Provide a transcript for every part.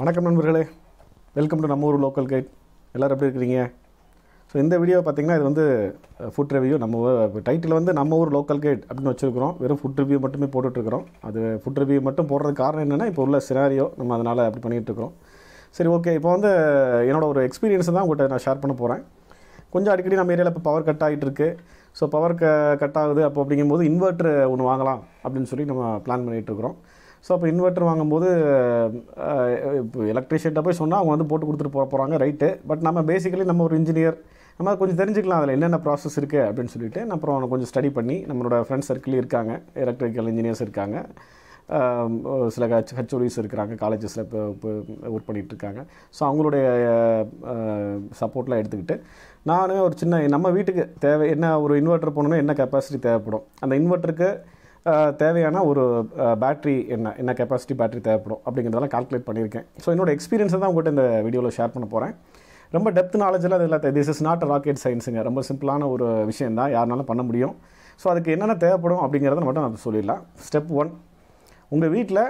வணக்கம் நண்பர்களே welcome to நம்ம ஊர் லோக்கல் கைட் எல்லோரும் எப்படி இருக்கிறீங்க ஸோ இந்த வீடியோ பார்த்திங்கன்னா இது வந்து ஃபுட் ரிவ்யூ நம்ம டைட்டில் வந்து நம்ம ஊர் லோக்கல் கைட் அப்படின்னு வச்சுருக்கிறோம் வெறும் ஃபுட் ரிவ்யூ மட்டுமே போட்டுட்ருக்கிறோம் அது ஃபுட் ரிவ்யூ மட்டும் போடுறதுக்கு காரணம் என்னென்னா இப்போ உள்ள சினாரியோ நம்ம அதனால் அப்படி பண்ணிகிட்ருக்கிறோம் சரி ஓகே இப்போ வந்து என்னோடய ஒரு எக்ஸ்பீரியன்ஸை தான் உங்கள்கிட்ட நான் ஷேர் பண்ண போகிறேன் கொஞ்சம் அடிக்கடி நம்ம ஏரியாவில் இப்போ பவர் கட் ஆகிட்டு ஸோ பவர் க கட் ஆகுது அப்போ அப்படிங்கும்போது இன்வெர்ட்ரு ஒன்று வாங்கலாம் அப்படின்னு சொல்லி நம்ம பிளான் பண்ணிகிட்ருக்கிறோம் இருக்கிறோம் ஸோ அப்போ இன்வெர்ட்டர் வாங்கும்போது இப்போ எலக்ட்ரிஷியன்ட்ட போய் சொன்னால் அவங்க வந்து போட்டு கொடுத்துட்டு போக போகிறாங்க ரைட்டு பட் நம்ம பேசிக்கலி நம்ம ஒரு இன்ஜினியர் நம்ம கொஞ்சம் தெரிஞ்சுக்கலாம் அதில் என்னென்ன ப்ராசஸ் இருக்குது அப்படின்னு சொல்லிட்டு அப்புறம் அப்புறம் கொஞ்சம் ஸ்டடி பண்ணி நம்மளோட ஃப்ரெண்ட்ஸ் சர்க்கிள் இருக்காங்க எலக்ட்ரிக்கல் இன்ஜினியர்ஸ் இருக்காங்க சில ஹச் ஹெச்ஓடிஸ் இருக்கிறாங்க காலேஜஸில் இப்போ இப்போ ஒர்க் பண்ணிகிட்ருக்காங்க ஸோ அவங்களுடைய சப்போர்ட்லாம் எடுத்துக்கிட்டு நானும் ஒரு சின்ன நம்ம வீட்டுக்கு தேவை என்ன ஒரு இன்வெர்ட்டர் போகணுன்னா என்ன கெப்பாசிட்டி தேவைப்படும் அந்த இன்வெர்ட்டருக்கு தேவையான ஒரு பேட்ரி என்ன என்ன கெப்பாசிட்டி பேட்ரி தேவைப்படும் அப்படிங்கிறதெல்லாம் கால்குலேட் பண்ணியிருக்கேன் ஸோ என்னோடய எக்ஸ்பீரியன்ஸை தான் உங்கள்கிட்ட இந்த வீடியோவில் ஷேர் பண்ண போகிறேன் ரொம்ப டெப்த் நாலேஜில் அது இல்லாத திஸ் இஸ் நாட் ராக்கெட் சயின்ஸுங்க ரொம்ப சிம்பிளான ஒரு விஷயம் தான் யாருனாலும் பண்ண முடியும் ஸோ அதுக்கு என்னென்ன தேவைப்படும் அப்படிங்கிறத மட்டும் நான் சொல்லிடலாம் ஸ்டெப் ஒன் உங்கள் வீட்டில்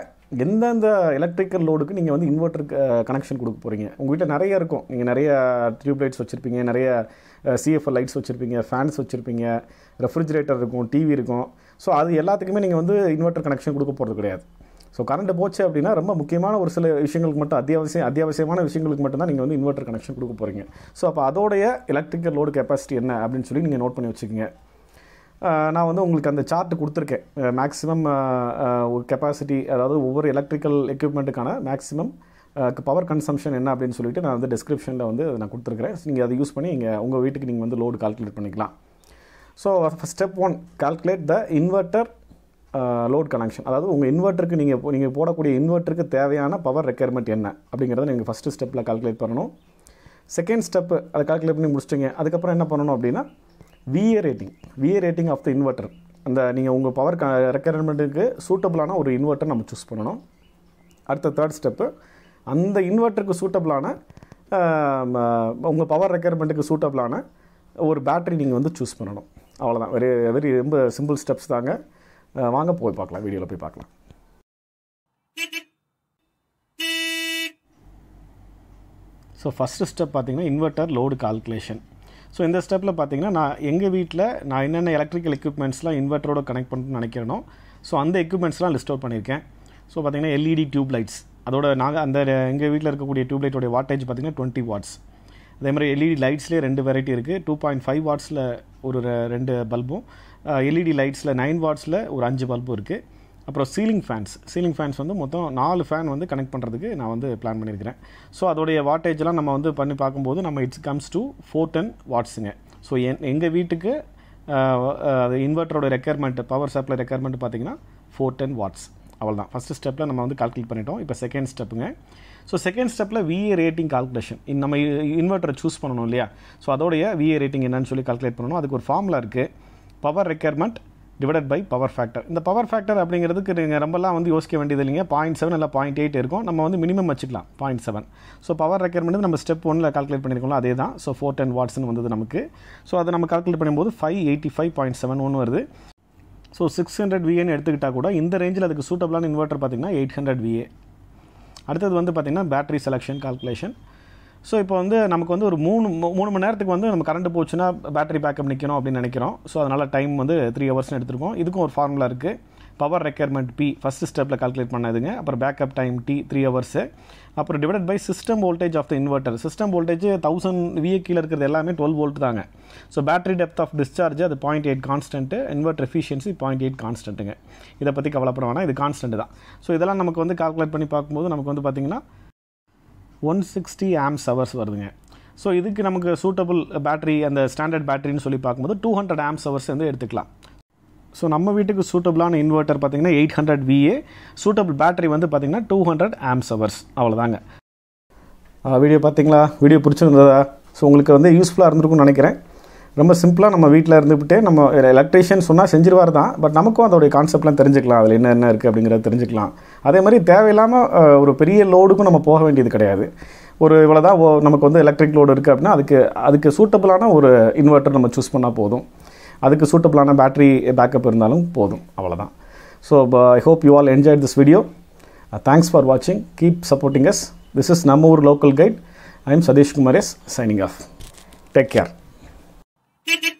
எந்தெந்த எலக்ட்ரிக்கல் லோடுக்கு நீங்கள் வந்து இன்வெர்டர் கனெக்ஷன் கொடுக்க போகிறீங்க உங்கள் வீட்டில் நிறைய இருக்கும் நீங்கள் நிறைய டியூப் லைட்ஸ் வச்சுருப்பீங்க நிறைய சிஎஃப்எல் லைட்ஸ் வச்சுருப்பீங்க ஃபேன்ஸ் வச்சுருப்பீங்க ரெஃப்ரிஜிரேட்டர் இருக்கும் டிவி இருக்கும் ஸோ அது எல்லாத்துக்குமே நீங்கள் வந்து இன்வெர்ட்டர் கனெக்ஷன் கொடுக்க போகிறது கிடையாது ஸோ கரண்ட் போச்சு அப்படின்னா ரொம்ப முக்கியமான ஒரு சில விஷயங்களுக்கு மட்டும் அத்தியாவசியம் அத்தியாவசியமான விஷயங்களுக்கு மட்டும்தான் நீங்கள் வந்து இன்வெர்டர் கனெக்ஷன் கொடுக்க போகிறீங்க ஸோ அப்போ அதோடைய எலக்ட்ரிக்கல் லோடு கெப்பாசிட்டி என்ன அப்படின்னு சொல்லி நீங்கள் நோட் பண்ணி வச்சுக்கோங்க நான் வந்து உங்களுக்கு அந்த சார்ட் கொடுத்துருக்கேன் மேக்ஸிமம் கெப்பாசிட்டி அதாவது ஒவ்வொரு எலக்ட்ரிக்கல் எக்யூப்மெண்ட்டுக்கான மேக்ஸிமம் பவர் கன்சம்ஷன் என்ன அப்படின்னு சொல்லிட்டு நான் வந்து டிஸ்கிரிப்ஷனில் வந்து நான் கொடுத்துருக்குறேன் நீங்கள் அதை யூஸ் பண்ணி இங்கே உங்கள் வீட்டுக்கு நீங்கள் வந்து லோடு கால்குலேட் பண்ணிக்கலாம் so step one calculate the inverter load connection அதாவது உங்கள் இன்வெர்ட்டருக்கு நீங்கள் நீங்கள் போடக்கூடிய இன்வெர்ட்டருக்கு தேவையான பவர் ரெக்குயர்மெண்ட் என்ன அப்படிங்கிறத நீங்கள் ஃபஸ்ட்டு ஸ்டெப்பில் கால்குலேட் பண்ணணும் செகண்ட் ஸ்டெப்பு அதை கால்குலேட் பண்ணி முடிச்சிட்டிங்க அதுக்கப்புறம் என்ன பண்ணணும் அப்படின்னா VA rating VA rating of the inverter அந்த நீங்கள் உங்கள் பவர் க ரெக்குயர்மெண்ட்டுக்கு சூட்டபிளான ஒரு இன்வெர்ட்டர் நம்ம சூஸ் பண்ணணும் அடுத்த தேர்ட் ஸ்டெப்பு அந்த இன்வெர்ட்டருக்கு சூட்டபிளான உங்கள் பவர் ரெக்குயர்மெண்ட்டுக்கு சூட்டபிளான ஒரு பேட்ரி நீங்கள் வந்து சூஸ் பண்ணணும் அவ்வளோதான் வெரி வெரி ரொம்ப சிம்பிள் ஸ்டெப்ஸ் தாங்க வாங்க போய் பார்க்கலாம் வீடியோவில் போய் பார்க்கலாம் ஸோ ஃபஸ்ட்டு ஸ்டெப் பார்த்திங்கன்னா இன்வெர்ட்டர் லோடு கால்குலேஷன் ஸோ இந்த ஸ்டெப்பில் பார்த்திங்கன்னா நான் எங்கள் வீட்டில் நான் என்னென்ன எலக்ட்ரிக்கல் எக்யூப்மெண்ட்ஸ்லாம் இன்வெர்டரோட கனெக்ட் பண்ணணும்னு நினைக்கிறேனோ ஸோ அந்த எக்யூப்மெண்ட்ஸ்லாம் லிஸ்ட் அவுட் பண்ணியிருக்கேன் ஸோ பார்த்திங்கன்னா எல்இடி டியூப் e லைட்ஸ் அதோட நாங்கள் அந்த எங்கள் வீட்டில் இருக்கக்கூடிய டியூப் லைட்டோடைய வாட்டேஜ் பார்த்திங்கன்னா டுவெண்ட்டி வாட்ஸ் அதே மாதிரி எல்இடி லைட்ஸ்லேயே e ரெண்டு வெரைட்டி இருக்குது டூ பாயிண்ட் ஃபைவ் வாட்ஸில் ஒரு ரெண்டு பல்பும் எல்இடி லைட்ஸில் நைன் வாட்ஸில் ஒரு அஞ்சு பல்பும் இருக்குது அப்புறம் சீலிங் ஃபேன்ஸ் சீலிங் ஃபேன்ஸ் வந்து மொத்தம் நாலு ஃபேன் வந்து கனெக்ட் பண்ணுறதுக்கு நான் வந்து பிளான் பண்ணியிருக்கிறேன் ஸோ அதோடைய வாட்டேஜ்லாம் நம்ம வந்து பண்ணி பார்க்கும்போது நம்ம it's comes to four ten வாட்ஸுங்க ஸோ என் எங்கள் வீட்டுக்கு இன்வெர்டரோட ரெக்குயர்மெண்ட் பவர் சப்ளை ரெக்குயர்மெண்ட் பார்த்திங்கன்னா ஃபோர் டென் வாட்ஸ் அவ்வளோதான் தான் ஃபஸ்ட்டு ஸ்டெப்பில் நம்ம வந்து கால்குலேட் பண்ணிட்டோம் இப்போ செகண்ட் ஸ்டெப்புங்க ஸோ செகண்ட் ஸ்டெப்பில் விஏ ரேட்டிங் கால்குலேஷன் நம்ம இன்வெர்ட்டரை சூஸ் பண்ணணும் இல்லையா ஸோ அதோடைய விஏ ரேட்டிங் என்னன்னு சொல்லி கால்குலேட் பண்ணணும் அதுக்கு ஒரு ஃபார்முலா இருக்குது power requirement divided by power factor இந்த பவர் ஃபேக்டர் அப்படிங்கிறதுக்கு நீங்கள் ரொம்பலாம் வந்து யோசிக்க வேண்டியது இல்லைங்க பாயிண்ட் செவன் இல்லை பாயிண்ட் எயிட் இருக்கும் நம்ம வந்து மினிமம் வச்சுக்கலாம் point seven so power requirement நம்ம ஸ்டெப் ஒன்றில் கால்குலேட் பண்ணியிருக்கோம்ல அதே தான் ஸோ ஃபோர் டென் வாட்ஸ்னு வந்தது நமக்கு ஸோ அதை நம்ம கால்குலேட் பண்ணும்போது five eighty five point seven ஒன்று வருது ஸோ சிக்ஸ் ஹண்ட்ரட் விஏன்னு எடுத்துக்கிட்டால் கூட இந்த ரேஞ்சில் அதுக்கு சூட்டபிளான இன்வெர்டர் பார்த்திங்கன்னா எயிட் ஹண்ட்ரட் விஏ அடுத்தது வந்து பார்த்திங்கன்னா பேட்டரி செலெக்ஷன் கால்குலேஷன் ஸோ இப்போ வந்து நமக்கு வந்து ஒரு மூணு மூணு மணி நேரத்துக்கு வந்து நம்ம கரண்ட் போச்சுன்னா பேட்டரி பேக்கப் நிற்கணும் அப்படின்னு நினைக்கிறோம் ஸோ அதனால் டைம் வந்து த்ரீ ஹவர்ஸ்னு எடுத்துருக்கோம் இதுக்கும் ஒரு ஃபார்முலா இருக்குது பவர் ரெக்யர்மெண்ட் பி ஃபஸ்ட் ஸ்டெப்பில் கால்குலேட் பண்ணதுங்க அப்புறம் backup time T three hours அப்புறம் divide by system voltage of the inverter system voltage thousand VA கீழே இருக்கிறது எல்லாமே டுவெல் வோல்ட் தாங்க so battery depth of discharge அது point eight constant inverter efficiency point eight கான்ஸ்டன்ட்டுங்க இதை பற்றி கவலைப்பட இது கான்ஸ்டன்ட் தான் ஸோ இதெல்லாம் நமக்கு வந்து கால்குலேட் பண்ணி பார்க்கும்போது நமக்கு வந்து பார்த்திங்கன்னா ஒன் சிக்ஸ்டி ஆம்ஸ் ஹவர்ஸ் வருதுங்க ஸோ இதுக்கு நமக்கு சூட்டபுள் பேட்டரி அந்த ஸ்டாண்டர்ட் பேட்டரின்னு சொல்லி பார்க்கும்போது டூ ஹண்ட்ரட் ஆம்ஸ் ஹவர்ஸ் வந்து எடுத்துக்கலாம் ஸோ நம்ம வீட்டுக்கு சூட்டபிளான இன்வெர்ட்டர் பார்த்திங்கன்னா eight hundred VA suitable battery வந்து பார்த்திங்கன்னா டூ ஹண்ட்ரட் ஆம்ஸ் அவர்ஸ் அவ்வளோதாங்க வீடியோ பார்த்தீங்களா வீடியோ பிடிச்சிருந்ததா ஸோ உங்களுக்கு வந்து யூஸ்ஃபுல்லாக இருந்திருக்கும்னு நினைக்கிறேன் ரொம்ப சிம்பிளாக நம்ம வீட்டில் இருந்துக்கிட்டே நம்ம எலக்ட்ரிஷியன் சொன்னால் செஞ்சிருவார் தான் பட் நமக்கும் அதோடைய கான்செப்ட்லாம் தெரிஞ்சுக்கலாம் அதில் என்ன என்ன இருக்குது அப்படிங்கிறத தெரிஞ்சுக்கலாம் அதே மாதிரி தேவையில்லாமல் ஒரு பெரிய லோடுக்கும் நம்ம போக வேண்டியது கிடையாது ஒரு இவ்வளோ தான் நமக்கு வந்து எலக்ட்ரிக் லோடு இருக்குது அப்படின்னா அதுக்கு அதுக்கு சூட்டபிளான ஒரு இன்வெர்ட்டர் நம்ம சூஸ் பண்ணால் போதும் அதுக்கு சூட்டபிளான பேட்ரி பேக்கப் இருந்தாலும் போதும் அவ்வளோதான் so I hope you all enjoy this video thanks for வாட்சிங் keep supporting us this is நம்ம ஊர் local guide I am Satishkumar is signing off take care